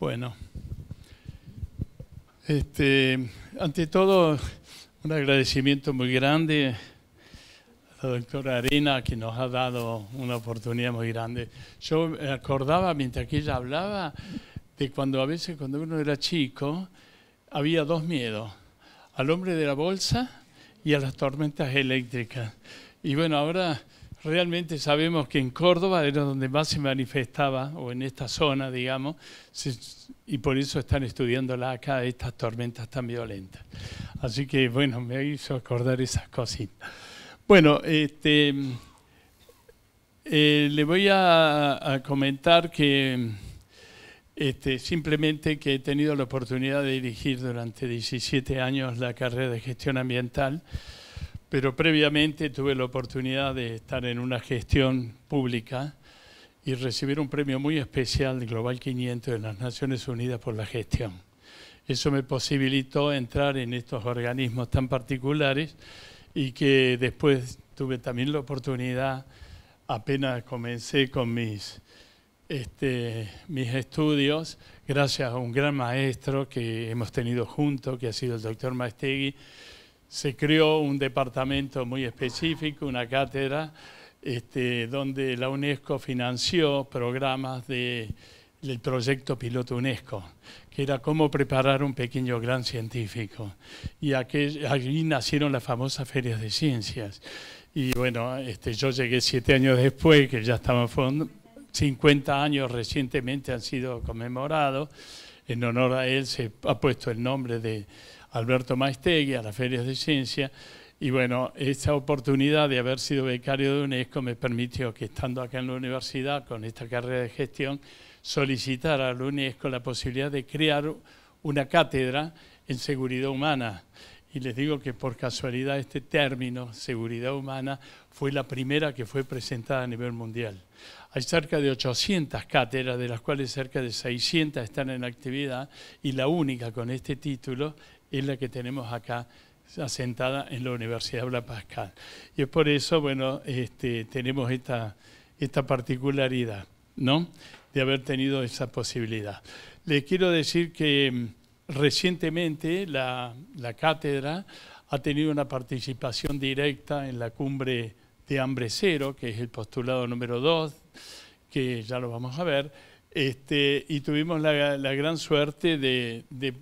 Bueno, este, ante todo, un agradecimiento muy grande a la doctora Arena que nos ha dado una oportunidad muy grande. Yo acordaba mientras que ella hablaba de cuando a veces cuando uno era chico había dos miedos, al hombre de la bolsa y a las tormentas eléctricas. Y bueno, ahora Realmente sabemos que en Córdoba era donde más se manifestaba, o en esta zona, digamos, y por eso están estudiando la acá, estas tormentas tan violentas. Así que, bueno, me hizo acordar esas cositas. Bueno, este, eh, le voy a, comentar que este, simplemente que he tenido la oportunidad de dirigir durante 17 años la carrera de gestión ambiental pero previamente tuve la oportunidad de estar en una gestión pública y recibir un premio muy especial de Global 500 de las Naciones Unidas por la gestión. Eso me posibilitó entrar en estos organismos tan particulares y que después tuve también la oportunidad, apenas comencé con mis, este, mis estudios, gracias a un gran maestro que hemos tenido junto, que ha sido el doctor Maestegui, se creó un departamento muy específico, una cátedra, este, donde la UNESCO financió programas del proyecto piloto UNESCO, que era cómo preparar un pequeño gran científico. Y allí nacieron las famosas ferias de ciencias. Y bueno, este, yo llegué siete años después, que ya estaban 50 años recientemente han sido conmemorados. En honor a él se ha puesto el nombre de, Alberto Maestegui, a las ferias de ciencia. Y bueno, esta oportunidad de haber sido becario de UNESCO me permitió que estando acá en la universidad con esta carrera de gestión, solicitar a la UNESCO la posibilidad de crear una cátedra en seguridad humana. Y les digo que por casualidad este término, seguridad humana, fue la primera que fue presentada a nivel mundial. Hay cerca de 800 cátedras, de las cuales cerca de 600 están en actividad, y la única con este título es la que tenemos acá asentada en la Universidad Bla Pascal. Y es por eso, bueno, este, tenemos esta, esta particularidad, ¿no? De haber tenido esa posibilidad. Les quiero decir que mm, recientemente la, cátedra ha tenido una participación directa en la cumbre de hambre cero, que es el postulado número 2, que ya lo vamos a ver, este, y tuvimos la, gran suerte de, de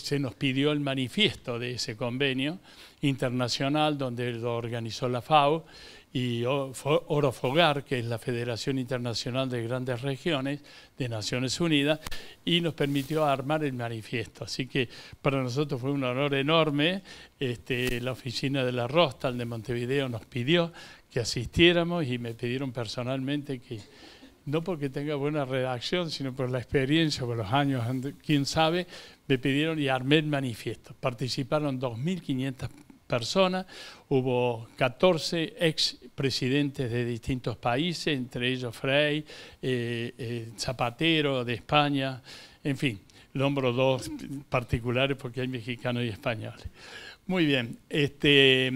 se nos pidió el manifiesto de ese convenio internacional donde lo organizó la FAO y Orofogar, que es la Federación Internacional de Grandes Regiones de Naciones Unidas, y nos permitió armar el manifiesto. Así que para nosotros fue un honor enorme. Este, la oficina de la Rostal de Montevideo nos pidió que asistiéramos y me pidieron personalmente que no porque tenga buena redacción, sino por la experiencia, por los años, quién sabe, me pidieron y armé el manifiesto. Participaron 2.500 personas, hubo 14 ex presidentes de distintos países, entre ellos Frey, eh, eh, Zapatero de España, en fin, nombro dos particulares porque hay mexicanos y españoles. Muy bien, este,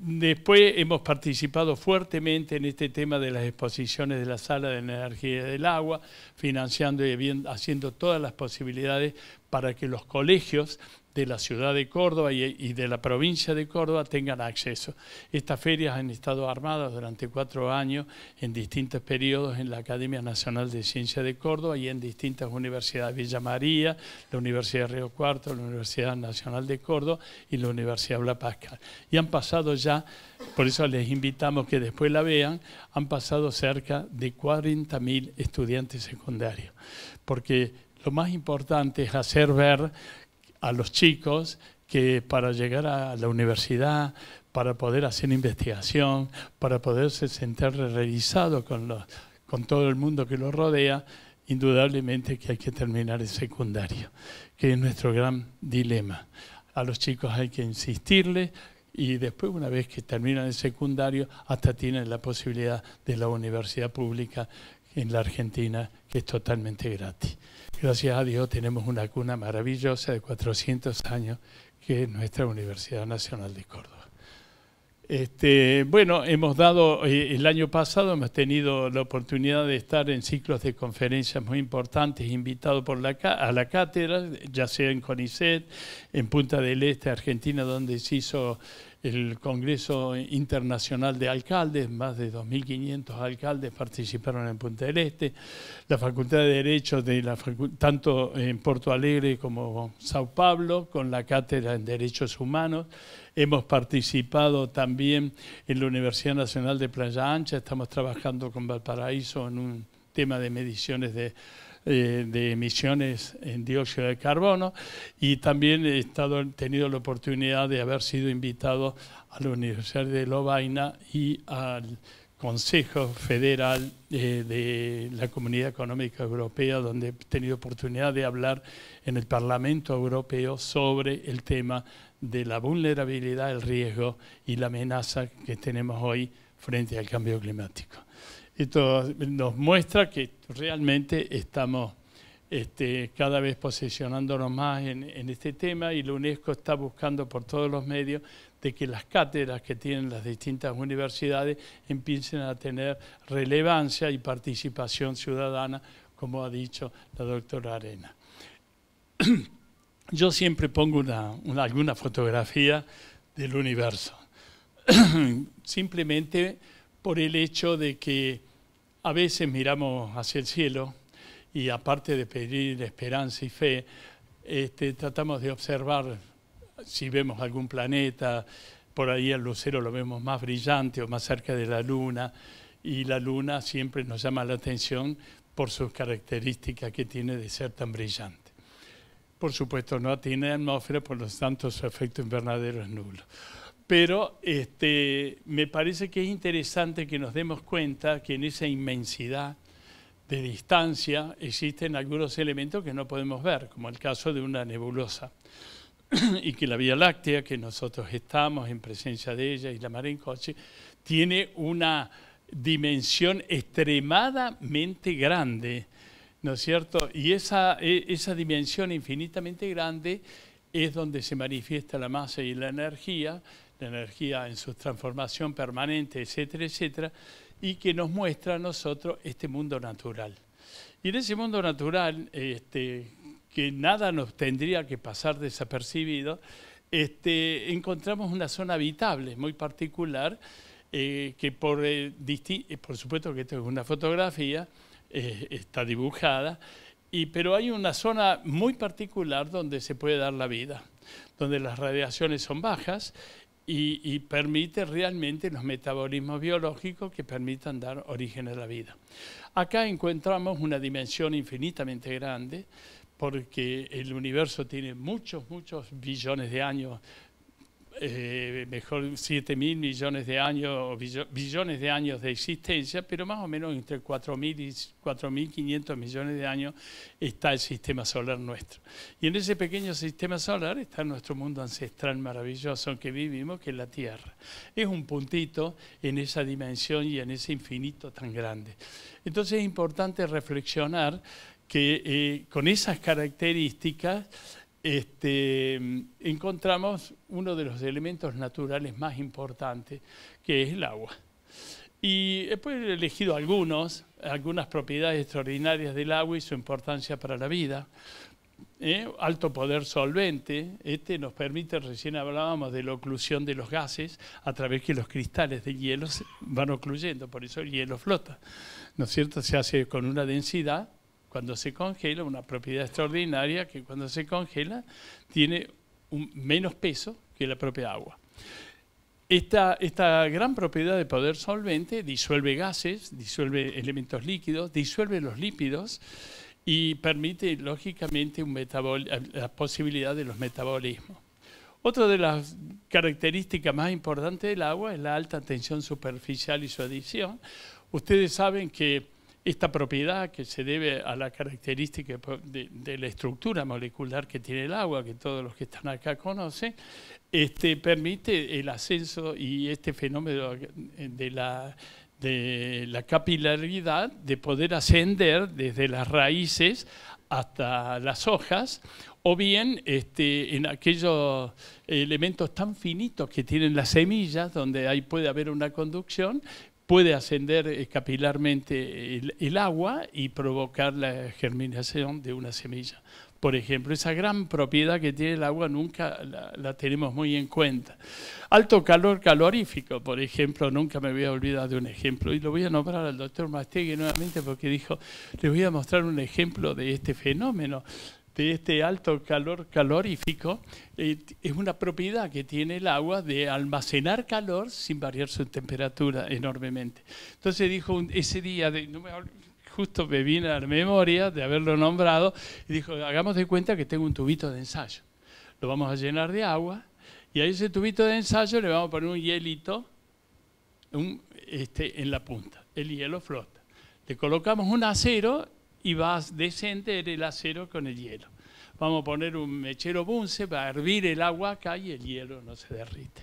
Después hemos participado fuertemente en este tema de las exposiciones de la sala de energía y del agua, financiando y haciendo todas las posibilidades para que los colegios de la ciudad de Córdoba y, de la provincia de Córdoba tengan acceso. Estas ferias han estado armadas durante cuatro años en distintos periodos en la Academia Nacional de Ciencias de Córdoba y en distintas universidades, Villa María, la Universidad de Río Cuarto, la Universidad Nacional de Córdoba y la Universidad La Pascal. Y han pasado ya, por eso les invitamos que después la vean, han pasado cerca de 40.000 estudiantes secundarios, porque lo más importante es hacer ver a los chicos que para llegar a la universidad, para poder hacer investigación, para poderse sentir revisado con, con todo el mundo que los rodea, indudablemente que hay que terminar el secundario, que es nuestro gran dilema. A los chicos hay que insistirle y después una vez que terminan el secundario hasta tienen la posibilidad de la universidad pública en la Argentina que es totalmente gratis. Gracias a Dios tenemos una cuna maravillosa de 400 años que es nuestra Universidad Nacional de Córdoba. Este, bueno, hemos dado, eh, el año pasado hemos tenido la oportunidad de estar en ciclos de conferencias muy importantes, invitado por la, a la cátedra, ya sea en CONICET, en Punta del Este, Argentina, donde se hizo el Congreso Internacional de Alcaldes, más de 2.500 alcaldes participaron en Punta del Este, la Facultad de Derecho de la tanto en Porto Alegre como Sao Paulo, con la Cátedra en Derechos Humanos, Hemos participado también en la Universidad Nacional de Playa Ancha, estamos trabajando con Valparaíso en un tema de mediciones de eh, de emisiones en dióxido de carbono y también he estado, tenido la oportunidad de haber sido invitado a la Universidad de Lovaina y al Consejo Federal eh, de la Comunidad Económica Europea, donde he tenido oportunidad de hablar en el Parlamento Europeo sobre el tema de la vulnerabilidad, el riesgo y la amenaza que tenemos hoy frente al cambio climático esto nos muestra que realmente estamos este, cada vez posicionándonos más en, este tema y la UNESCO está buscando por todos los medios de que las cátedras que tienen las distintas universidades empiecen a tener relevancia y participación ciudadana, como ha dicho la doctora Arena. Yo siempre pongo alguna fotografía del universo, simplemente por el hecho de que a veces miramos hacia el cielo y aparte de pedir esperanza y fe, este, tratamos de observar si vemos algún planeta, por ahí el lucero lo vemos más brillante o más cerca de la luna, y la luna siempre nos llama la atención por sus características que tiene de ser tan brillante. Por supuesto, no tiene atmósfera, por lo tanto su efecto invernadero es nulo. Pero este, me parece que es interesante que nos demos cuenta que en esa inmensidad de distancia existen algunos elementos que no podemos ver, como el caso de una nebulosa, y que la Vía Láctea, que nosotros estamos en presencia de ella, y la mar tiene una dimensión extremadamente grande, ¿no es cierto? Y esa, e, esa dimensión infinitamente grande es donde se manifiesta la masa y la energía, la energía en su transformación permanente, etcétera, etcétera, y que nos muestra a nosotros este mundo natural. Y en ese mundo natural, este, que nada nos tendría que pasar desapercibido, este, encontramos una zona habitable muy particular, eh, que por, eh, eh, por supuesto que esto es una fotografía, está dibujada, y, pero hay una zona muy particular donde se puede dar la vida, donde las radiaciones son bajas y, permite realmente los metabolismos biológicos que permitan dar origen a la vida. Acá encontramos una dimensión infinitamente grande porque el universo tiene muchos, muchos billones de años eh, mejor 7 mil millones de años billones de años de existencia, pero más o menos entre 4.000 y 4.500 millones de años está el sistema solar nuestro. Y en ese pequeño sistema solar está nuestro mundo ancestral maravilloso en que vivimos, que es la Tierra. Es un puntito en esa dimensión y en ese infinito tan grande. Entonces es importante reflexionar que eh, con esas características este, encontramos uno de los elementos naturales más importantes, que es el agua. Y después he elegido algunos, algunas propiedades extraordinarias del agua y su importancia para la vida. ¿Eh? Alto poder solvente, este nos permite, recién hablábamos de la oclusión de los gases a través que los cristales de hielo van ocluyendo, por eso el hielo flota, ¿no es cierto? Se hace con una densidad cuando se congela, una propiedad extraordinaria que cuando se congela tiene menos peso que la propia agua. Esta, esta, gran propiedad de poder solvente disuelve gases, disuelve elementos líquidos, disuelve los lípidos y permite lógicamente un la posibilidad de los metabolismos. Otra de las características más importantes del agua es la alta tensión superficial y su adición. Ustedes saben que esta propiedad que se debe a la característica de, la estructura molecular que tiene el agua, que todos los que están acá conocen, este, permite el ascenso y este fenómeno de la, de la capilaridad de poder ascender desde las raíces hasta las hojas, o bien este, en aquellos elementos tan finitos que tienen las semillas, donde ahí puede haber una conducción, puede ascender capilarmente el, agua y provocar la germinación de una semilla. Por ejemplo, esa gran propiedad que tiene el agua nunca la, tenemos muy en cuenta. Alto calor calorífico, por ejemplo, nunca me voy a olvidar de un ejemplo. Y lo voy a nombrar al doctor Mastegui nuevamente porque dijo, le voy a mostrar un ejemplo de este fenómeno de este alto calor calorífico eh, es una propiedad que tiene el agua de almacenar calor sin variar su temperatura enormemente. Entonces dijo ese día, de, justo me viene a la memoria de haberlo nombrado, y dijo, hagamos de cuenta que tengo un tubito de ensayo. Lo vamos a llenar de agua y a ese tubito de ensayo le vamos a poner un hielito este, en la punta. El hielo flota. Le colocamos un acero y vas a descender el acero con el hielo. Vamos a poner un mechero bunce a hervir el agua acá y el hielo no se derrite.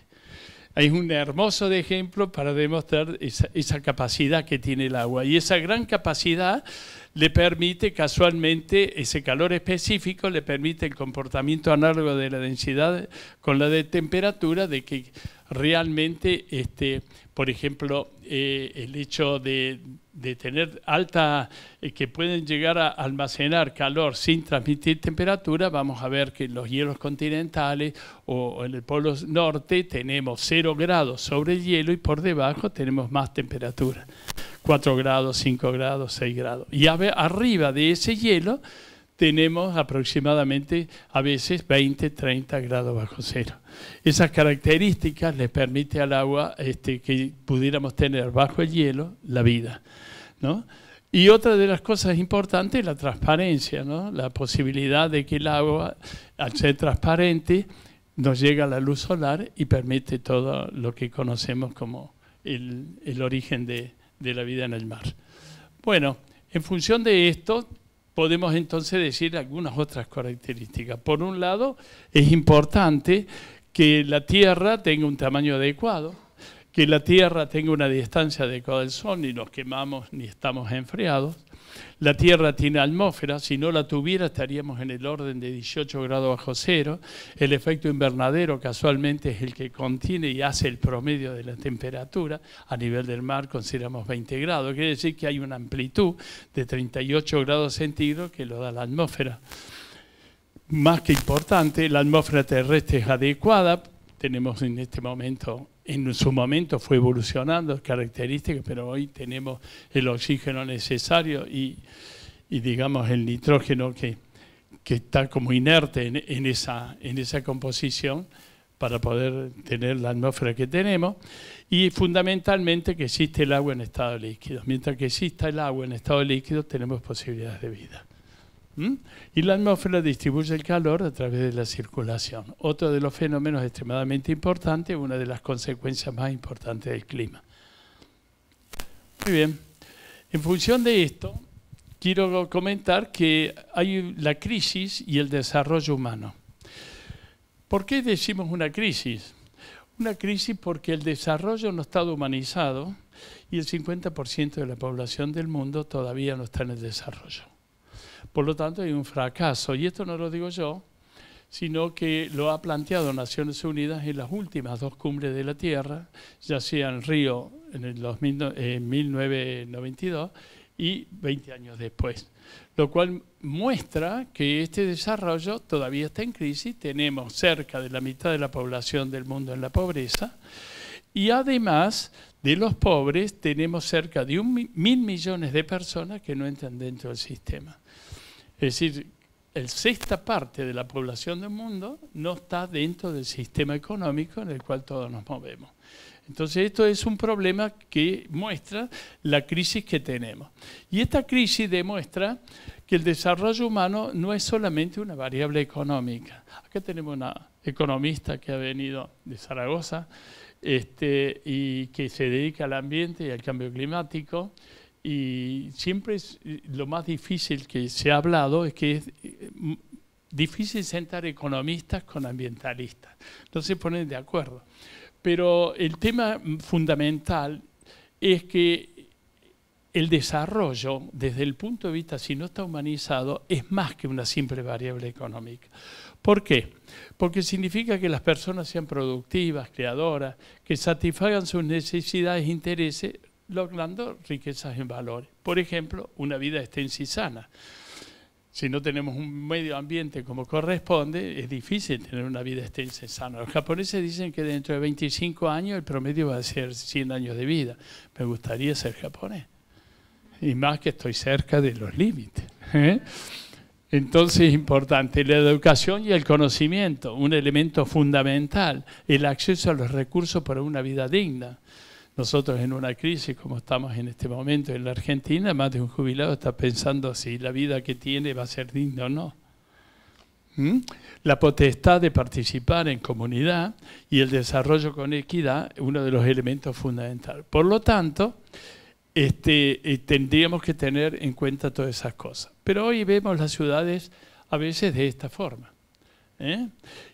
Es un hermoso ejemplo para demostrar esa, capacidad que tiene el agua. Y esa gran capacidad le permite casualmente, ese calor específico le permite el comportamiento análogo de la densidad con la de temperatura, de que realmente, este, por ejemplo, eh, el hecho de, de tener alta, eh, que pueden llegar a almacenar calor sin transmitir temperatura, vamos a ver que en los hielos continentales o en el polo norte tenemos 0 grados sobre el hielo y por debajo tenemos más temperatura, 4 grados, 5 grados, 6 grados. Y arriba de ese hielo tenemos aproximadamente a veces 20, 30 grados bajo cero. Esas características les permite al agua este, que pudiéramos tener bajo el hielo la vida. ¿no? Y otra de las cosas importantes es la transparencia, ¿no? la posibilidad de que el agua, al ser transparente, nos llega la luz solar y permite todo lo que conocemos como el, el origen de, de la vida en el mar. Bueno, en función de esto, podemos entonces decir algunas otras características. Por un lado, es importante que la Tierra tenga un tamaño adecuado, que la Tierra tenga una distancia adecuada del Sol, ni nos quemamos ni estamos enfriados, la Tierra tiene atmósfera, si no la tuviera estaríamos en el orden de 18 grados bajo cero. El efecto invernadero casualmente es el que contiene y hace el promedio de la temperatura. A nivel del mar consideramos 20 grados, quiere decir que hay una amplitud de 38 grados centígrados que lo da la atmósfera. Más que importante, la atmósfera terrestre es adecuada. Tenemos en este momento en su momento fue evolucionando características, pero hoy tenemos el oxígeno necesario y, digamos el nitrógeno que, está como inerte esa, en esa composición para poder tener la atmósfera que tenemos y fundamentalmente que existe el agua en estado líquido. Mientras que exista el agua en estado líquido tenemos posibilidades de vida. ¿Mm? Y la atmósfera distribuye el calor a través de la circulación. Otro de los fenómenos extremadamente importantes, una de las consecuencias más importantes del clima. Muy bien. En función de esto, quiero comentar que hay la crisis y el desarrollo humano. ¿Por qué decimos una crisis? Una crisis porque el desarrollo no está humanizado y el 50% de la población del mundo todavía no está en el desarrollo. Por lo tanto, hay un fracaso. Y esto no lo digo yo, sino que lo ha planteado Naciones Unidas en las últimas dos cumbres de la Tierra, ya sea en Río en el 1992 eh, y 20 años después. Lo cual muestra que este desarrollo todavía está en crisis, tenemos cerca de la mitad de la población del mundo en la pobreza y además de los pobres tenemos cerca de un, mil millones de personas que no entran dentro del sistema. Es decir, el sexta parte de la población del mundo no está dentro del sistema económico en el cual todos nos movemos. Entonces esto es un problema que muestra la crisis que tenemos. Y esta crisis demuestra que el desarrollo humano no es solamente una variable económica. Acá tenemos una economista que ha venido de Zaragoza este, y que se dedica al ambiente y al cambio climático. Y siempre es eh, lo más difícil que se ha hablado es que es eh, difícil sentar economistas con ambientalistas. No se ponen de acuerdo. Pero el tema fundamental es que el desarrollo, desde el punto de vista, si no está humanizado, es más que una simple variable económica. ¿Por qué? Porque significa que las personas sean productivas, creadoras, que satisfagan sus necesidades e intereses logrando riquezas en valores. Por ejemplo, una vida extensa y sana. Si no tenemos un medio ambiente como corresponde, es difícil tener una vida extensa y sana. Los japoneses dicen que dentro de 25 años el promedio va a ser 100 años de vida. Me gustaría ser japonés. Y más que estoy cerca de los límites. ¿eh? Entonces es importante la educación y el conocimiento, un elemento fundamental, el acceso a los recursos para una vida digna. Nosotros en una crisis como estamos en este momento en la Argentina, más de un jubilado está pensando si la vida que tiene va a ser digna o no. ¿Mm? La potestad de participar en comunidad y el desarrollo con equidad, es uno de los elementos fundamentales. Por lo tanto, este, eh, tendríamos que tener en cuenta todas esas cosas. Pero hoy vemos las ciudades a veces de esta forma. ¿eh?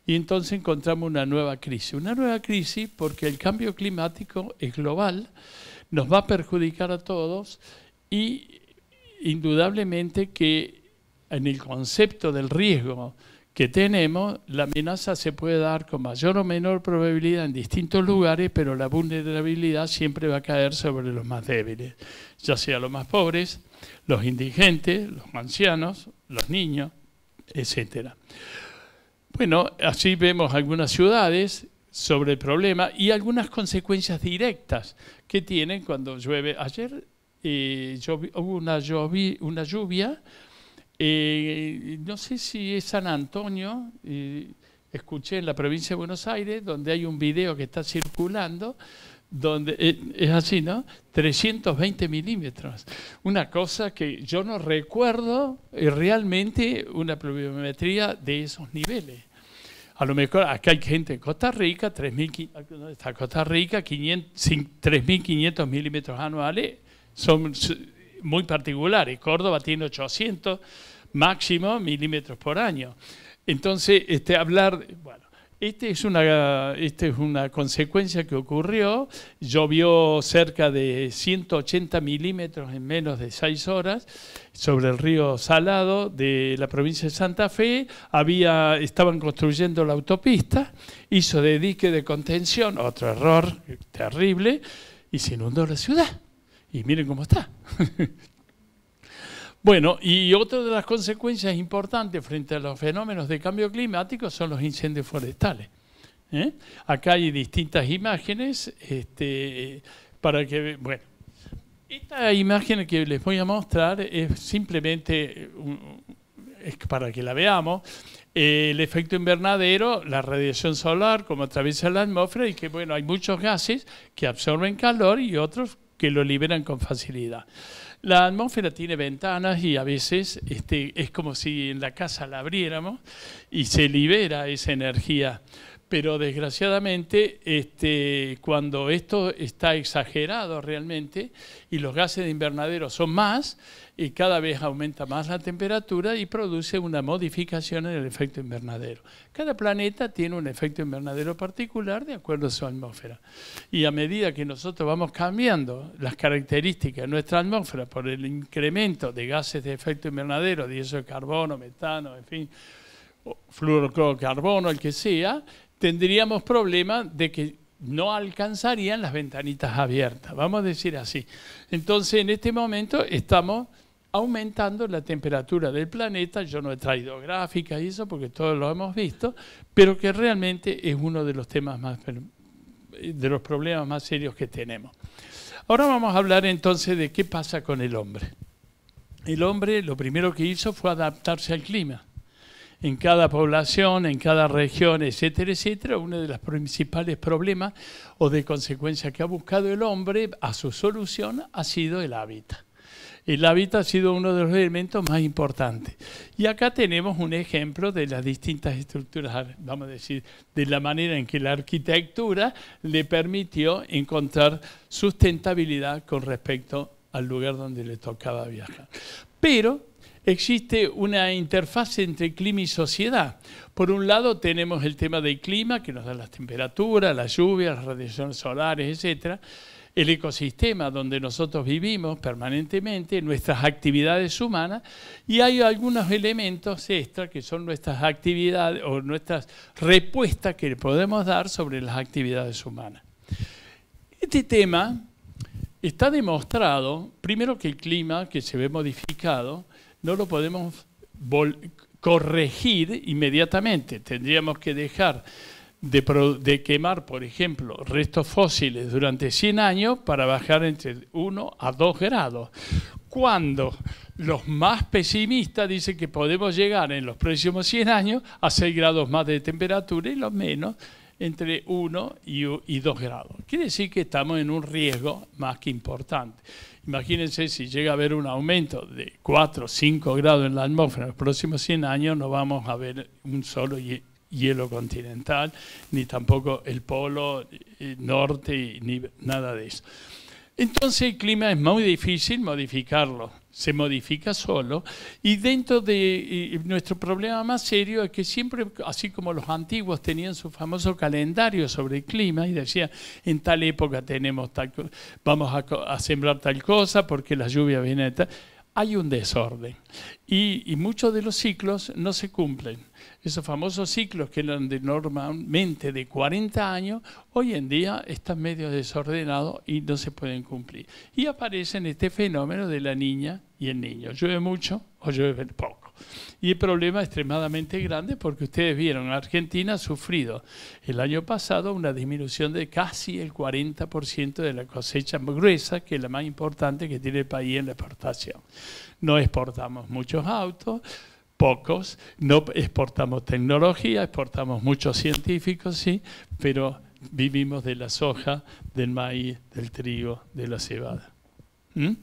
Y entonces encontramos una nueva crisis. Una nueva crisis porque el cambio climático es global, nos va a perjudicar a todos y indudablemente que en el concepto del riesgo que tenemos, la amenaza se puede dar con mayor o menor probabilidad en distintos lugares, pero la vulnerabilidad siempre va a caer sobre los más débiles, ya sea los más pobres, los indigentes, los ancianos, los niños, etcétera. Bueno, así vemos algunas ciudades sobre el problema y algunas consecuencias directas que tienen cuando llueve. Ayer eh, hubo una, una lluvia, eh, no sé si es San Antonio, eh, escuché en la provincia de Buenos Aires, donde hay un video que está circulando, donde es así, ¿no? 320 milímetros. Una cosa que yo no recuerdo realmente una pluviometría de esos niveles. A lo mejor acá hay gente en Costa Rica, 3.500, Costa Rica, milímetros anuales, son muy particulares. Córdoba tiene 800 máximo milímetros por año. Entonces, este, hablar, bueno, esta es, una, este es una consecuencia que ocurrió. Llovió cerca de 180 milímetros en menos de seis horas sobre el río Salado de la provincia de Santa Fe. Había, estaban construyendo la autopista, hizo de dique de contención, otro error terrible, y se inundó la ciudad. Y miren cómo está. Bueno, y otra de las consecuencias importantes frente a los fenómenos de cambio climático son los incendios forestales. ¿eh? Acá hay distintas imágenes este, para que, bueno, esta imagen que les voy a mostrar es simplemente para que la veamos. el efecto invernadero, la radiación solar, como atraviesa la atmósfera, y que bueno, hay muchos gases que absorben calor y otros que lo liberan con facilidad. La atmósfera tiene ventanas y a veces este, es como si en la casa la abriéramos y se libera esa energía pero desgraciadamente este, cuando esto está exagerado realmente y los gases de invernadero son más, y cada vez aumenta más la temperatura y produce una modificación en el efecto invernadero. Cada planeta tiene un efecto invernadero particular de acuerdo a su atmósfera. Y a medida que nosotros vamos cambiando las características de nuestra atmósfera por el incremento de gases de efecto invernadero, dióxido de carbono, metano, en fin, fluorocarbono, el que sea, tendríamos problemas de que no alcanzarían las ventanitas abiertas, vamos a decir así. Entonces, en este momento estamos aumentando la temperatura del planeta, yo no he traído gráficas y eso porque todos lo hemos visto, pero que realmente es uno de los temas más de los problemas más serios que tenemos. Ahora vamos a hablar entonces de qué pasa con el hombre. El hombre lo primero que hizo fue adaptarse al clima en cada población, en cada región, etcétera, etcétera, uno de los principales problemas o de consecuencia que ha buscado el hombre a su solución ha sido el hábitat. El hábitat ha sido uno de los elementos más importantes. Y acá tenemos un ejemplo de las distintas estructuras, vamos a decir, de la manera en que la arquitectura le permitió encontrar sustentabilidad con respecto al lugar donde le tocaba viajar. Pero existe una interfaz entre clima y sociedad. Por un lado tenemos el tema del clima, que nos da las temperaturas, las lluvias, las radiaciones solares, etc. El ecosistema donde nosotros vivimos permanentemente, nuestras actividades humanas, y hay algunos elementos extra que son nuestras actividades o nuestras respuestas que podemos dar sobre las actividades humanas. Este tema está demostrado, primero que el clima que se ve modificado, no lo podemos corregir inmediatamente. Tendríamos que dejar de, quemar, por ejemplo, restos fósiles durante 100 años para bajar entre 1 a 2 grados. Cuando los más pesimistas dicen que podemos llegar en los próximos 100 años a 6 grados más de temperatura y los menos entre 1 y, y 2 grados. Quiere decir que estamos en un riesgo más que importante. Imagínense si llega a haber un aumento de 4 o 5 grados en la atmósfera en los próximos 100 años, no vamos a ver un solo hielo continental, ni tampoco el polo eh, norte, ni nada de eso. Entonces el clima es muy difícil modificarlo se modifica solo. Y dentro de nuestro problema más serio es que siempre, así como los antiguos tenían su famoso calendario sobre el clima y decían, en tal época tenemos tal, vamos a, sembrar tal cosa porque la lluvia viene tal. Hay un desorden y muchos de los ciclos no se cumplen esos famosos ciclos que eran normalmente de 40 años, hoy en día están medio desordenados y no se pueden cumplir. Y aparecen este fenómeno de la niña y el niño. Llueve mucho o llueve poco. Y el problema es extremadamente grande porque ustedes vieron, Argentina ha sufrido el año pasado una disminución de casi el 40% de la cosecha gruesa, que es la más importante que tiene el país en la exportación. No exportamos muchos autos, pocos, no exportamos tecnología, exportamos muchos científicos, sí, pero vivimos de la soja, del maíz, del trigo, de la cebada. ¿Mm?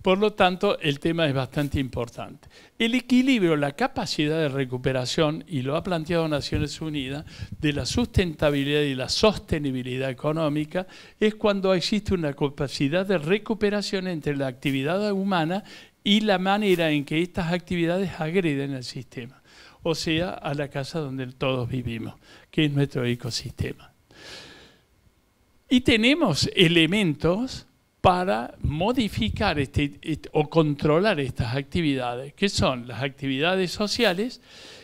Por lo tanto, el tema es bastante importante. El equilibrio, la capacidad de recuperación, y lo ha planteado Naciones Unidas, de la sustentabilidad y la sostenibilidad económica, es cuando existe una capacidad de recuperación entre la actividad humana y la manera en que estas actividades agreden al sistema, o sea, a la casa donde todos vivimos, que es nuestro ecosistema. Y tenemos elementos para modificar este, este o controlar estas actividades, que son las actividades sociales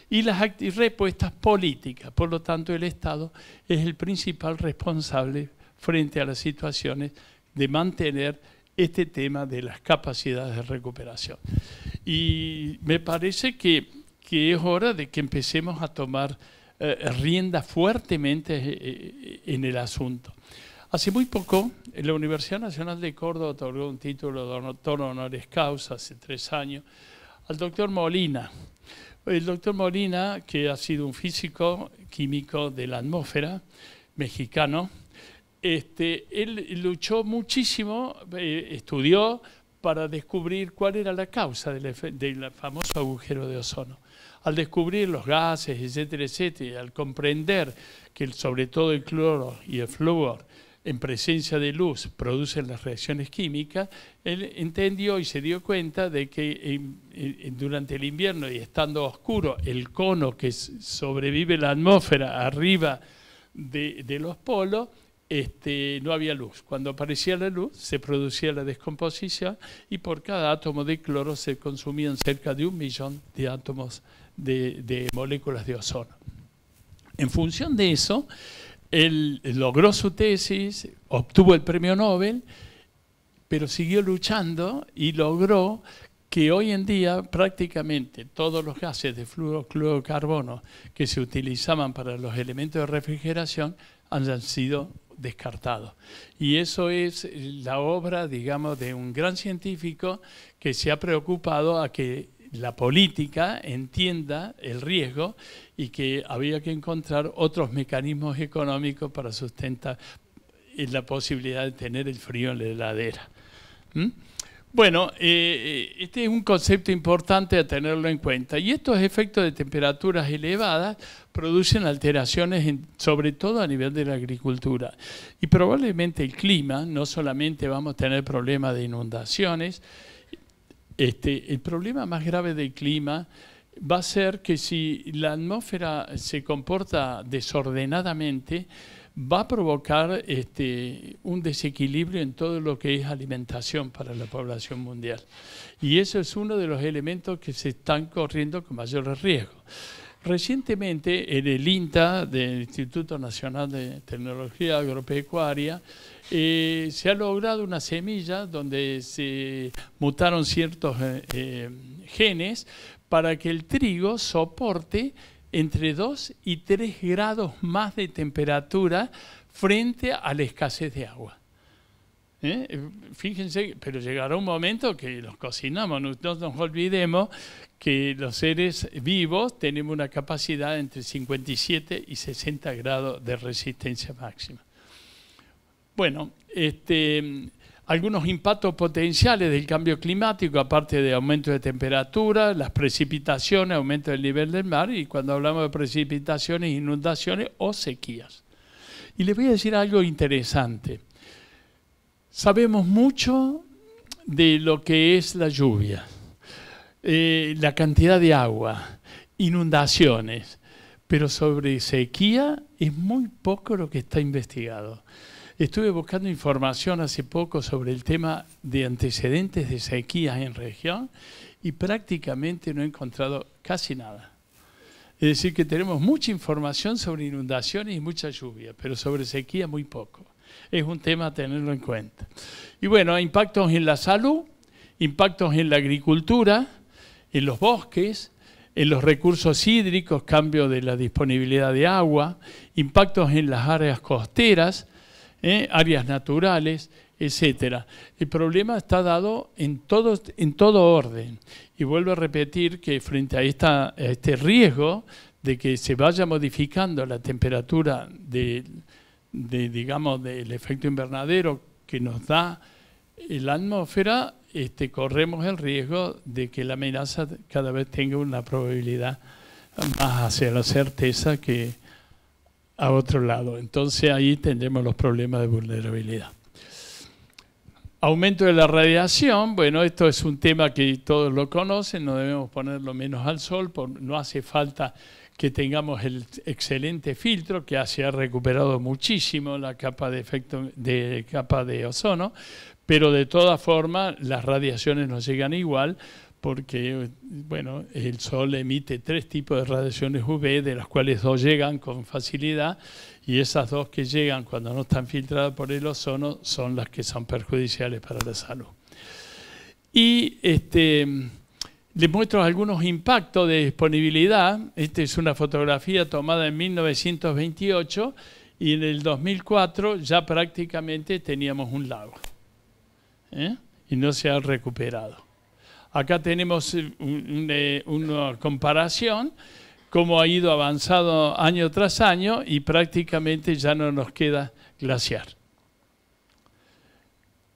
y las respuestas políticas. Por lo tanto, el Estado es el principal responsable frente a las situaciones de mantener este tema de las capacidades de recuperación. Y me parece que, que es hora de que empecemos a tomar eh, rienda fuertemente eh, eh, en el asunto. Hace muy poco, la Universidad Nacional de Córdoba otorgó un título de doctor honoris causa, hace tres años, al doctor Molina. El doctor Molina, que ha sido un físico químico de la atmósfera mexicano, este, él luchó muchísimo, eh, estudió para descubrir cuál era la causa del, famoso agujero de ozono. Al descubrir los gases, etcétera, etcétera, al comprender que sobre todo el cloro y el flúor en presencia de luz producen las reacciones químicas, él entendió y se dio cuenta de que durante el invierno y estando oscuro, el cono que sobrevive la atmósfera arriba de los polos, este, no había luz. Cuando aparecía la luz, se producía la descomposición y por cada átomo de cloro se consumían cerca de un millón de átomos de, moléculas de ozono. En función de eso, él logró su tesis, obtuvo el premio Nobel, pero siguió luchando y logró que hoy en día prácticamente todos los gases de fluorocarbono que se utilizaban para los elementos de refrigeración hayan sido descartado. Y eso es la obra, digamos, de un gran científico que se ha preocupado a que la política entienda el riesgo y que había que encontrar otros mecanismos económicos para sustentar la posibilidad de tener el frío en la heladera. ¿Mm? Bueno, eh, eh, este es un concepto importante a tenerlo en cuenta. Y estos efectos de temperaturas elevadas producen alteraciones, sobre todo a nivel de la agricultura. Y probablemente el clima, no solamente vamos a tener problemas de inundaciones, este, el problema más grave del clima va a ser que si la atmósfera se comporta desordenadamente, va a provocar este, un desequilibrio en todo lo que es alimentación para la población mundial. Y eso es uno de los elementos que se están corriendo con mayores riesgos. Recientemente, en el INTA, del Instituto Nacional de Tecnología Agropecuaria, eh, se ha logrado una semilla donde se mutaron ciertos eh, eh, genes para que el trigo soporte entre 2 y 3 grados más de temperatura frente a la escasez de agua. ¿Eh? Fíjense, pero llegará un momento que los cocinamos, no nos olvidemos que los seres vivos tenemos una capacidad entre 57 y 60 grados de resistencia máxima. Bueno, este, algunos impactos potenciales del cambio climático, aparte de aumento de temperatura, las precipitaciones, aumento del nivel del mar y cuando hablamos de precipitaciones, inundaciones o sequías. Y les voy a decir algo interesante. Sabemos mucho de lo que es la lluvia, eh, la cantidad de agua, inundaciones, pero sobre sequía es muy poco lo que está investigado. Estuve buscando información hace poco sobre el tema de antecedentes de sequías en región y prácticamente no he encontrado casi nada. Es decir, que tenemos mucha información sobre inundaciones y mucha lluvia, pero sobre sequía muy poco. Es un tema a tenerlo en cuenta. Y bueno, impactos en la salud, impactos en la agricultura, en los bosques, en los recursos hídricos, cambio de la disponibilidad de agua, impactos en las áreas costeras, ¿eh? áreas naturales, etc. El problema está dado en todo, en todo orden. Y vuelvo a repetir que frente a, esta, este riesgo de que se vaya modificando la temperatura digamos, del efecto invernadero que nos da la atmósfera, este, corremos el riesgo de que la amenaza cada vez tenga una probabilidad más hacia la certeza que a otro lado. Entonces ahí tendremos los problemas de vulnerabilidad. Aumento de la radiación, bueno, esto es un tema que todos lo conocen, no debemos ponerlo menos al sol, no hace falta que tengamos el excelente filtro que se ha recuperado muchísimo la capa de, efecto, de capa de ozono, pero de todas formas las radiaciones nos llegan igual, porque bueno, el Sol emite tres tipos de radiaciones UV, de las cuales dos llegan con facilidad, y esas dos que llegan cuando no están filtradas por el ozono son las que son perjudiciales para la salud. Y este, les muestro algunos impactos de disponibilidad. Esta es una fotografía tomada en 1928 y en el 2004 ya prácticamente teníamos un lago. ¿eh? Y no se ha recuperado. Acá tenemos eh, eh, una comparación, cómo ha ido avanzado año tras año y prácticamente ya no nos queda glaciar.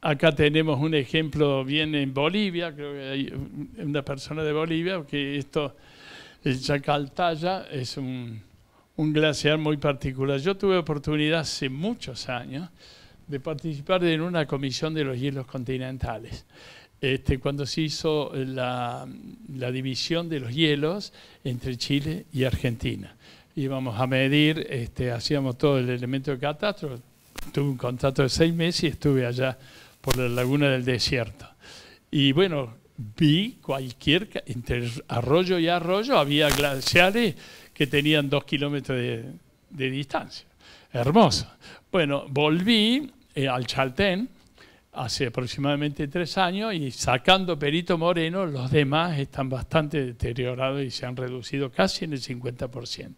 Acá tenemos un ejemplo bien en Bolivia, creo que hay una persona de Bolivia, que esto, el eh, Chacaltaya, es un, un glaciar muy particular. Yo tuve oportunidad hace muchos años de participar en una comisión de los hielos continentales. Este, cuando se hizo la, división de los hielos entre Chile y Argentina. Íbamos a medir, este, hacíamos todo el elemento de catástrofe. Tuve un contrato de seis meses y estuve allá por la laguna del desierto. Y bueno, vi cualquier, entre arroyo y arroyo había glaciares que tenían dos kilómetros de, distancia. Hermoso. Bueno, volví eh, al Chaltén hace aproximadamente tres años y sacando Perito Moreno, los demás están bastante deteriorados y se han reducido casi en el 50%,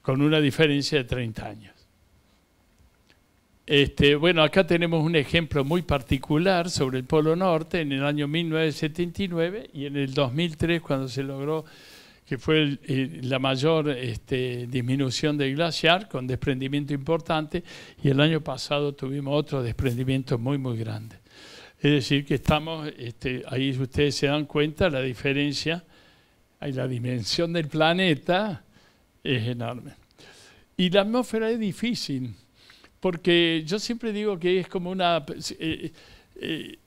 con una diferencia de 30 años. Este, bueno, acá tenemos un ejemplo muy particular sobre el Polo Norte en el año 1979 y en el 2003 cuando se logró que fue la mayor este, disminución del glaciar, con desprendimiento importante, y el año pasado tuvimos otro desprendimiento muy, muy grande. Es decir, que estamos, este, ahí ustedes se dan cuenta, la diferencia, hay la dimensión del planeta es enorme. Y la atmósfera es difícil, porque yo siempre digo que es como una... Eh, eh,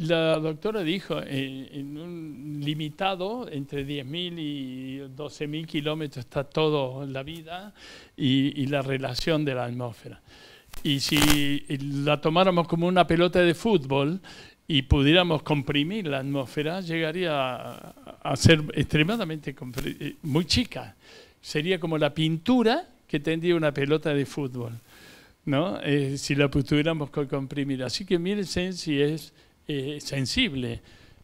la doctora dijo, en un limitado, entre 10.000 y 12.000 kilómetros está todo la vida y, la relación de la atmósfera. Y si la tomáramos como una pelota de fútbol y pudiéramos comprimir la atmósfera, llegaría a, ser extremadamente eh, muy chica. Sería como la pintura que tendría una pelota de fútbol, ¿no? Eh, si la pudiéramos comprimir. Así que mírense si es eh, sensible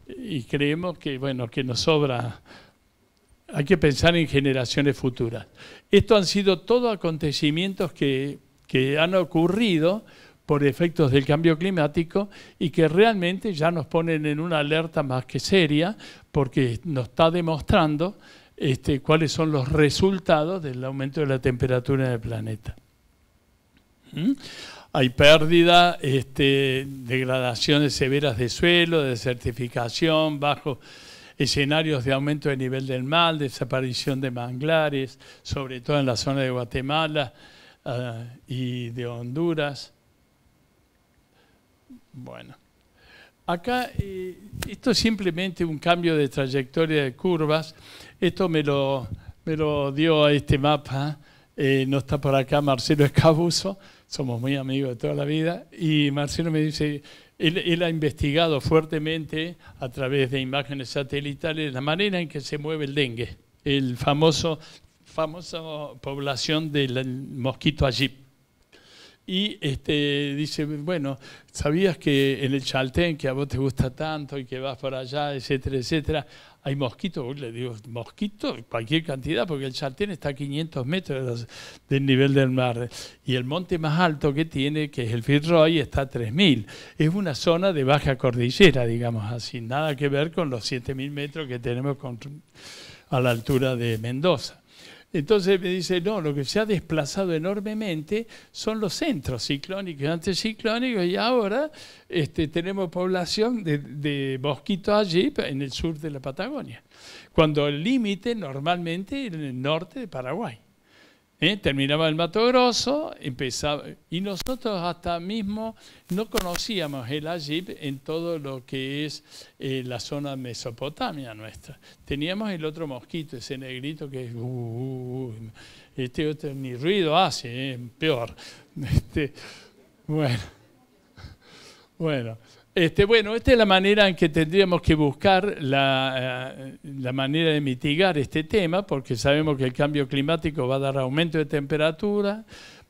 y creemos que, bueno, que nos sobra, hay que pensar en generaciones futuras. Estos han sido todos acontecimientos que, han ocurrido por efectos del cambio climático y que realmente ya nos ponen en una alerta más que seria porque nos está demostrando este, cuáles son los resultados del aumento de la temperatura del planeta. ¿Mm? hay pérdida, este, degradaciones severas de suelo, desertificación, bajo escenarios de aumento del nivel del mar, desaparición de manglares, sobre todo en la zona de Guatemala ah, y de Honduras. Bueno, acá eh, esto es simplemente un cambio de trayectoria de curvas. Esto me lo, me lo dio este mapa, eh, no está por acá Marcelo Escabuso, somos muy amigos de toda la vida, y Marcelo me dice, él, ha investigado fuertemente a través de imágenes satelitales la manera en que se mueve el dengue, el famoso famosa población del mosquito allí. Y este, dice, bueno, ¿sabías que en el Chaltén, que a vos te gusta tanto y que vas para allá, etcétera, etcétera, hay mosquitos, le digo, mosquitos, cualquier cantidad, porque el sartén está a 500 metros del nivel del mar. Y el monte más alto que tiene, que es el Fitzroy, está a 3.000. Es una zona de baja cordillera, digamos así, nada que ver con los 7.000 metros que tenemos a la altura de Mendoza. Entonces me dice, no, lo que se ha desplazado enormemente son los centros ciclónicos y anticiclónicos y ahora este, tenemos población de, de mosquitos allí en el sur de la Patagonia, cuando el límite normalmente en el norte de Paraguay. ¿Eh? Terminaba el Mato Grosso, empezaba, y nosotros hasta mismo no conocíamos el Ajib en todo lo que es eh, la zona mesopotamia nuestra. Teníamos el otro mosquito, ese negrito que es, uh, uh, uh, este otro ni ruido hace, ¿eh? peor. Este, bueno, bueno. Este, bueno, esta es la manera en que tendríamos que buscar eh, la, manera de mitigar este tema, porque sabemos que el cambio climático va a dar aumento de temperatura,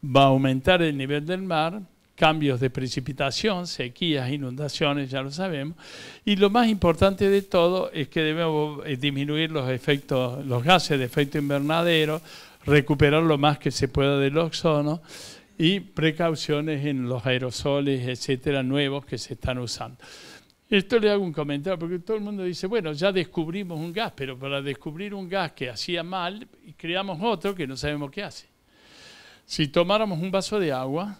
va a aumentar el nivel del mar, cambios de precipitación, sequías, inundaciones, ya lo sabemos. Y lo más importante de todo es que debemos eh, disminuir los efectos, los gases de efecto invernadero, recuperar lo más que se pueda del oxono y precauciones en los aerosoles, etcétera, nuevos que se están usando. Esto le hago un comentario porque todo el mundo dice, bueno, ya descubrimos un gas, pero para descubrir un gas que hacía mal, creamos otro que no sabemos qué hace. Si tomáramos un vaso de agua,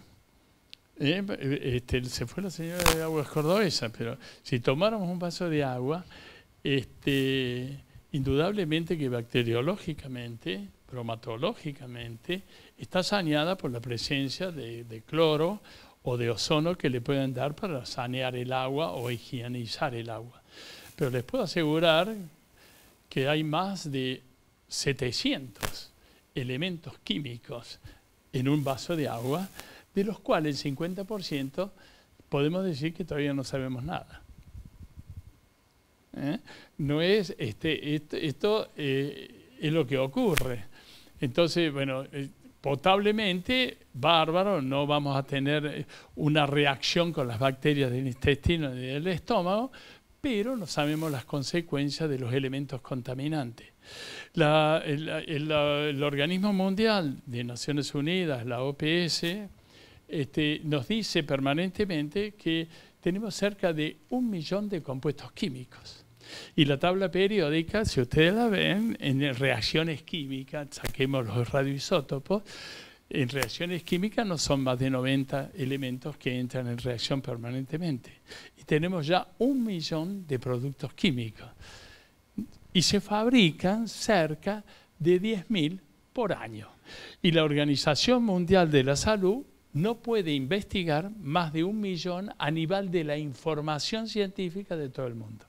eh, este, se fue la señora de aguas cordobesa, pero si tomáramos un vaso de agua, este, indudablemente que bacteriológicamente cromatológicamente está saneada por la presencia de, cloro o de ozono que le pueden dar para sanear el agua o higienizar el agua. Pero les puedo asegurar que hay más de 700 elementos químicos en un vaso de agua, de los cuales el 50% podemos decir que todavía no sabemos nada. ¿Eh? No es este, este esto, eh, es lo que ocurre. Entonces, bueno, eh, potablemente, bárbaro, no vamos a tener eh, una reacción con las bacterias del intestino y del estómago, pero no sabemos las consecuencias de los elementos contaminantes. el, organismo mundial de Naciones Unidas, la OPS, este, nos dice permanentemente que tenemos cerca de un millón de compuestos químicos. Y la tabla periódica, si ustedes la ven, en reacciones químicas, saquemos los radioisótopos, en reacciones químicas no son más de 90 elementos que entran en reacción permanentemente. Y tenemos ya un millón de productos químicos. Y se fabrican cerca de 10.000 por año. Y la Organización Mundial de la Salud no puede investigar más de un millón a nivel de la información científica de todo el mundo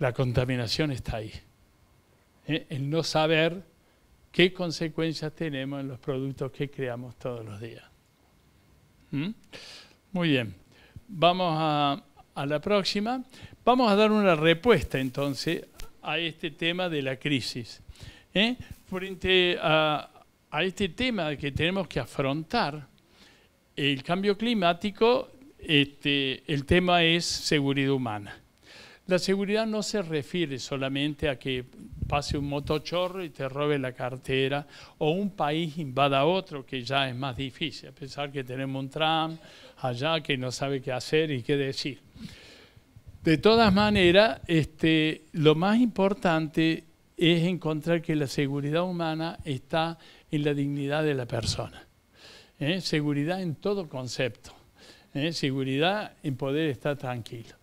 la contaminación está ahí. ¿Eh? El no saber qué consecuencias tenemos en los productos que creamos todos los días. ¿Mm? Muy bien, vamos a, la próxima. Vamos a dar una respuesta entonces a este tema de la crisis. ¿eh? Frente a, este tema que tenemos que afrontar, el cambio climático, este, el tema es seguridad humana. La seguridad no se refiere solamente a que pase un motochorro y te robe la cartera o un país invada otro, que ya es más difícil, a pesar que tenemos un Trump allá que no sabe qué hacer y qué decir. De todas maneras, este, lo más importante es encontrar que la seguridad humana está en la dignidad de la persona. ¿eh? Seguridad en todo concepto. ¿eh? Seguridad en poder estar tranquilo.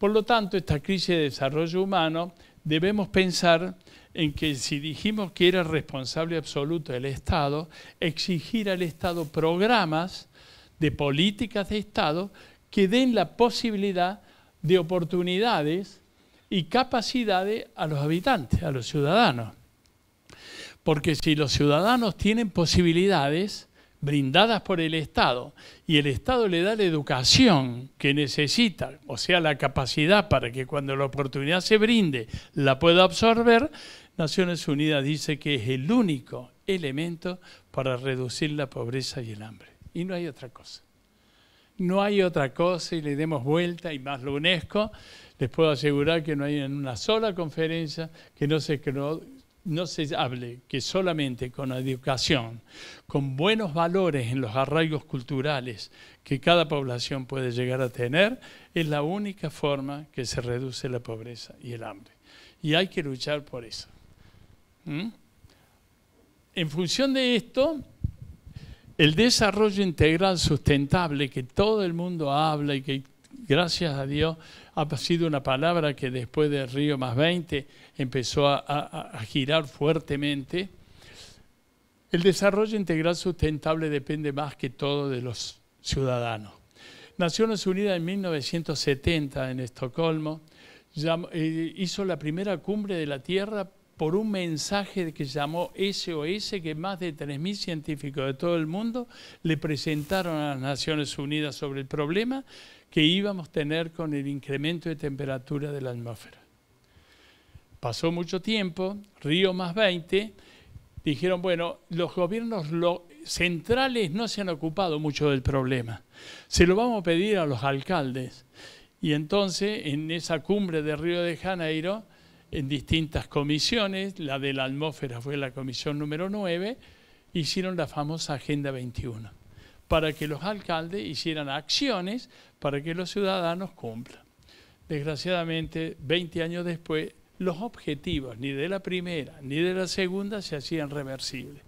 Por lo tanto, esta crisis de desarrollo humano debemos pensar en que si dijimos que era responsable absoluto el Estado, exigir al Estado programas de políticas de Estado que den la posibilidad de oportunidades y capacidades a los habitantes, a los ciudadanos. Porque si los ciudadanos tienen posibilidades, brindadas por el Estado y el Estado le da la educación que necesita, o sea, la capacidad para que cuando la oportunidad se brinde la pueda absorber, Naciones Unidas dice que es el único elemento para reducir la pobreza y el hambre. Y no hay otra cosa. No hay otra cosa y le demos vuelta y más lo UNESCO. Les puedo asegurar que no hay en una sola conferencia que no se, no se hable que solamente con educación, con buenos valores en los arraigos culturales que cada población puede llegar a tener, es la única forma que se reduce la pobreza y el hambre. Y hay que luchar por eso. ¿Mm? En función de esto, el desarrollo integral sustentable que todo el mundo habla y que gracias a Dios ha sido una palabra que después de Río más 20 empezó a, girar fuertemente. El desarrollo integral sustentable depende más que todo de los ciudadanos. Naciones Unidas en 1970 en Estocolmo eh, hizo la primera cumbre de la Tierra por un mensaje que llamó SOS, que más de 3.000 científicos de todo el mundo le presentaron a las Naciones Unidas sobre el problema que íbamos a tener con el incremento de temperatura de la atmósfera. Pasó mucho tiempo, Río más 20, dijeron, bueno, los gobiernos centrales no se han ocupado mucho del problema, se lo vamos a pedir a los alcaldes. Y entonces, en esa cumbre de Río de Janeiro, en distintas comisiones, la de la atmósfera fue la comisión número 9, hicieron la famosa Agenda 21, para que los alcaldes hicieran acciones para que los ciudadanos cumplan. Desgraciadamente, 20 años después, los objetivos ni de la primera ni de la segunda se hacían reversibles.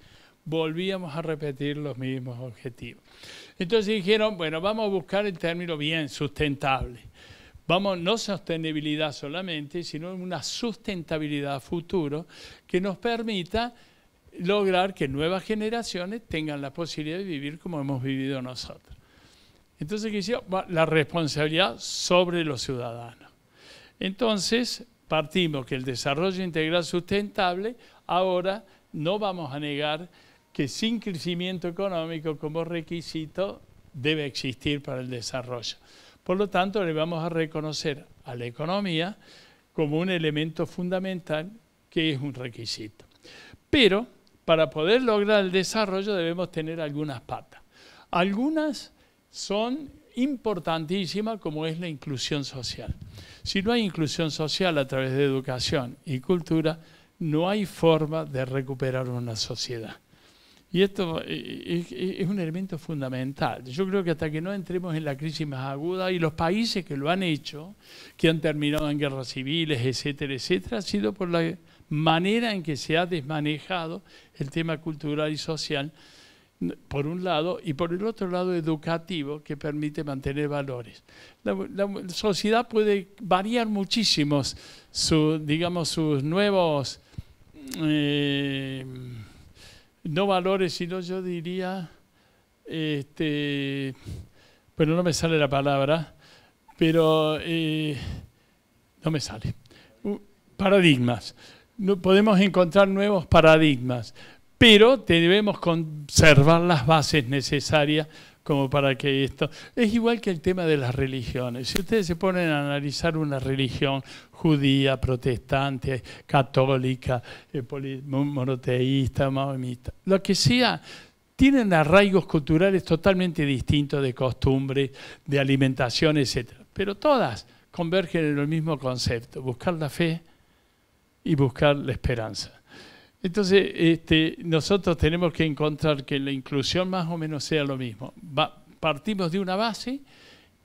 Volvíamos a repetir los mismos objetivos. Entonces dijeron, bueno, vamos a buscar el término bien, sustentable. Vamos, no sostenibilidad solamente, sino una sustentabilidad futuro que nos permita lograr que nuevas generaciones tengan la posibilidad de vivir como hemos vivido nosotros. Entonces, ¿qué hicieron? La responsabilidad sobre los ciudadanos. Entonces, partimos que el desarrollo integral sustentable, ahora no vamos a negar que sin crecimiento económico como requisito debe existir para el desarrollo. Por lo tanto, le vamos a reconocer a la economía como un elemento fundamental que es un requisito. Pero para poder lograr el desarrollo debemos tener algunas patas. Algunas son importantísimas como es la inclusión social. Si no hay inclusión social a través de educación y cultura, no hay forma de recuperar una sociedad. Y esto eh, eh, es un elemento fundamental. Yo creo que hasta que no entremos en la crisis más aguda, y los países que lo han hecho, que han terminado en guerras civiles, etcétera, etcétera, ha sido por la manera en que se ha desmanejado el tema cultural y social por un lado, y por el otro lado educativo, que permite mantener valores. La, sociedad puede variar muchísimo digamos, sus nuevos, eh, no valores, sino yo diría, este, bueno no me sale la palabra, pero eh, no me sale. paradigmas. podemos encontrar nuevos paradigmas pero debemos conservar las bases necesarias como para que esto... Es igual que el tema de las religiones. Si ustedes se ponen a analizar una religión judía, protestante, católica, eh, monoteísta, maomita, lo que sea, tienen arraigos culturales totalmente distintos de costumbres, de alimentación, etc. Pero todas convergen en el mismo concepto, buscar la fe y buscar la esperanza. Entonces, este, nosotros tenemos que encontrar que la inclusión más o menos sea lo mismo. partimos de una base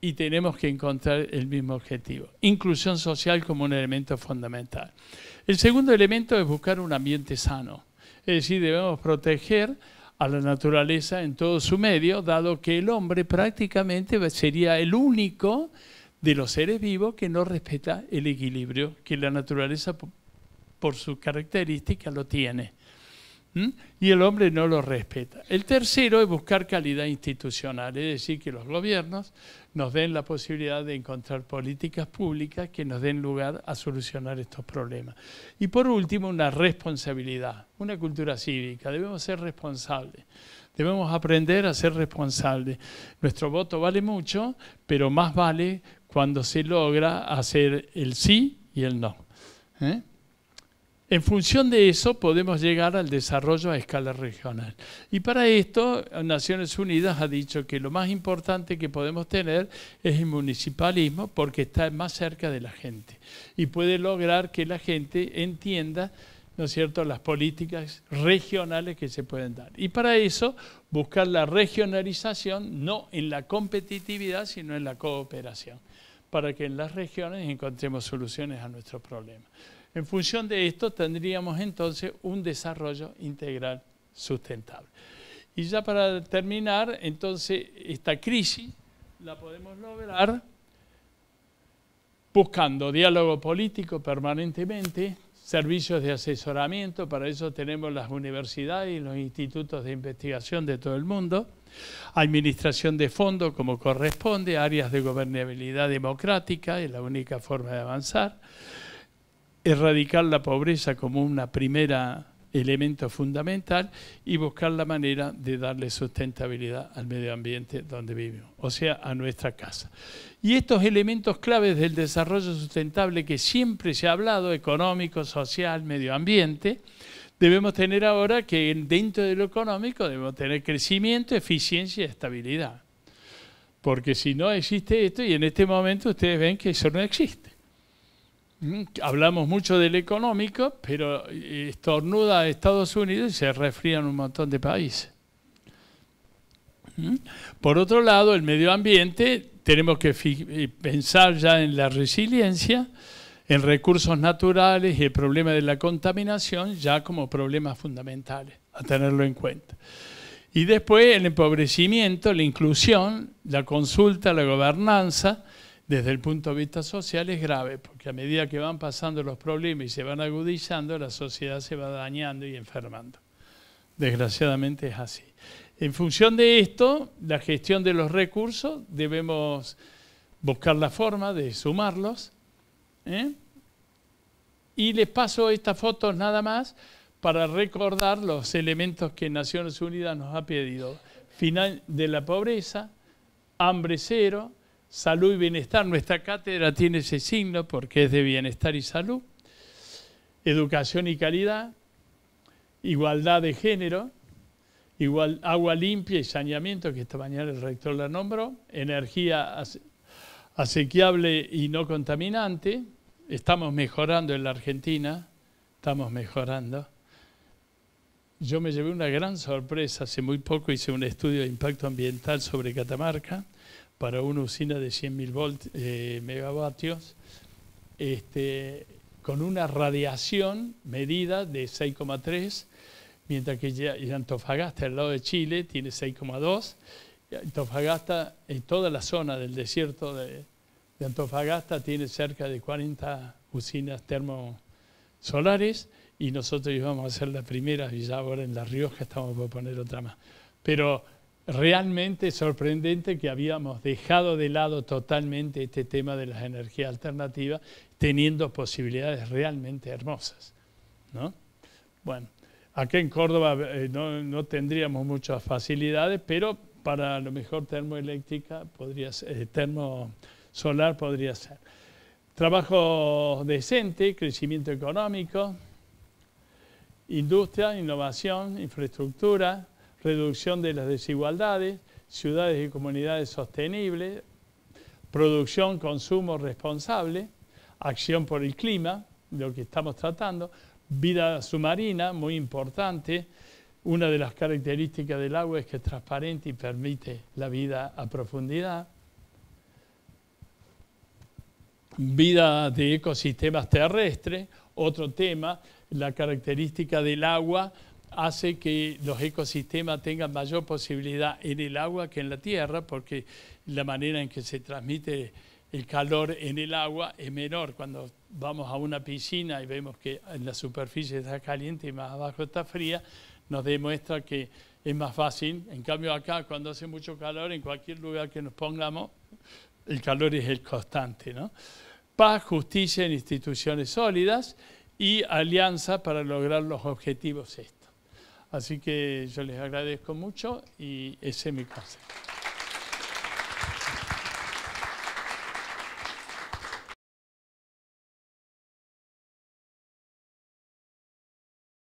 y tenemos que encontrar el mismo objetivo. Inclusión social como un elemento fundamental. El segundo elemento es buscar un ambiente sano. Es decir, debemos proteger a la naturaleza en todo su medio, dado que el hombre prácticamente sería el único de los seres vivos que no respeta el equilibrio que la naturaleza por su característica, lo tiene. Y el hombre no lo respeta. El tercero es buscar calidad institucional, es decir, que los gobiernos nos den la posibilidad de encontrar políticas públicas que nos den lugar a solucionar estos problemas. Y por último, una responsabilidad, una cultura cívica. Debemos ser responsables. Debemos aprender a ser responsables. Nuestro voto vale mucho, pero más vale cuando se logra hacer el sí y el no. ¿eh? En función de eso podemos llegar al desarrollo a escala regional. Y para esto Naciones Unidas ha dicho que lo más importante que podemos tener es el municipalismo porque está más cerca de la gente y puede lograr que la gente entienda ¿no cierto?, las políticas regionales que se pueden dar. Y para eso, buscar la regionalización no en la competitividad, sino en la cooperación, para que en las regiones encontremos soluciones a nuestros problemas. En función de esto tendríamos entonces un desarrollo integral sustentable. Y ya para terminar, entonces esta crisis la podemos lograr buscando diálogo político permanentemente, servicios de asesoramiento, para eso tenemos las universidades y los institutos de investigación de todo el mundo, administración de fondos como corresponde, áreas de gobernabilidad democrática, es la única forma de avanzar, erradicar la pobreza como un primer elemento fundamental y buscar la manera de darle sustentabilidad al medio ambiente donde vivimos, o sea, a nuestra casa. Y estos elementos claves del desarrollo sustentable que siempre se ha hablado, económico, social, medio ambiente, debemos tener ahora que dentro de lo económico debemos tener crecimiento, eficiencia y estabilidad. Porque si no existe esto, y en este momento ustedes ven que eso no existe. Mm, hablamos mucho del económico, pero eh, estornuda a Estados Unidos y se resfrían un montón de países. Mm. Por otro lado, el medio ambiente, tenemos que eh, pensar ya en la resiliencia, en recursos naturales y el problema de la contaminación ya como problemas fundamentales a tenerlo en cuenta. Y después el empobrecimiento, la inclusión, la consulta, la gobernanza, desde el punto de vista social es grave, porque a medida que van pasando los problemas y se van agudizando, la sociedad se va dañando y enfermando. Desgraciadamente es así. En función de esto, la gestión de los recursos, debemos buscar la forma de sumarlos. ¿eh? Y les paso estas fotos nada más para recordar los elementos que Naciones Unidas nos ha pedido. Final de la pobreza, hambre cero, salud y bienestar. Nuestra cátedra tiene ese signo porque es de bienestar y salud, educación y calidad, igualdad de género, igual, agua limpia y saneamiento, que esta mañana el rector la nombró, energía asequiable y no contaminante. Estamos mejorando en la Argentina, estamos mejorando. Yo me llevé una gran sorpresa, hace muy poco hice un estudio de impacto ambiental sobre Catamarca, para una usina de 100.000 eh, megavatios, este, con una radiación medida de 6,3, mientras que Antofagasta, al lado de Chile, tiene 6,2. Antofagasta, en toda la zona del desierto de, Antofagasta, tiene cerca de 40 usinas termosolares y nosotros íbamos a hacer la primera y ya ahora en La Rioja estamos por poner otra más. Pero realmente sorprendente que habíamos dejado de lado totalmente este tema de las energías alternativas, teniendo posibilidades realmente hermosas. Bueno, aquí en Córdoba eh, no, tendríamos muchas facilidades, pero para lo mejor termoeléctrica podría ser, eh, termosolar podría ser. Trabajo decente, crecimiento económico, industria, innovación, infraestructura, reducción de las desigualdades, ciudades y comunidades sostenibles, producción, consumo responsable, acción por el clima, lo que estamos tratando, vida submarina, muy importante. Una de las características del agua es que es transparente y permite la vida a profundidad. Vida de ecosistemas terrestres, otro tema, la característica del agua hace que los ecosistemas tengan mayor posibilidad en el agua que en la tierra, porque la manera en que se transmite el calor en el agua es menor. Cuando vamos a una piscina y vemos que en la superficie está caliente y más abajo está fría, nos demuestra que es más fácil. En cambio acá, cuando hace mucho calor, en cualquier lugar que nos pongamos, el calor es el constante. ¿no? Paz, justicia en instituciones sólidas y alianza para lograr los objetivos estos. Así que yo les agradezco mucho y ese es mi consejo.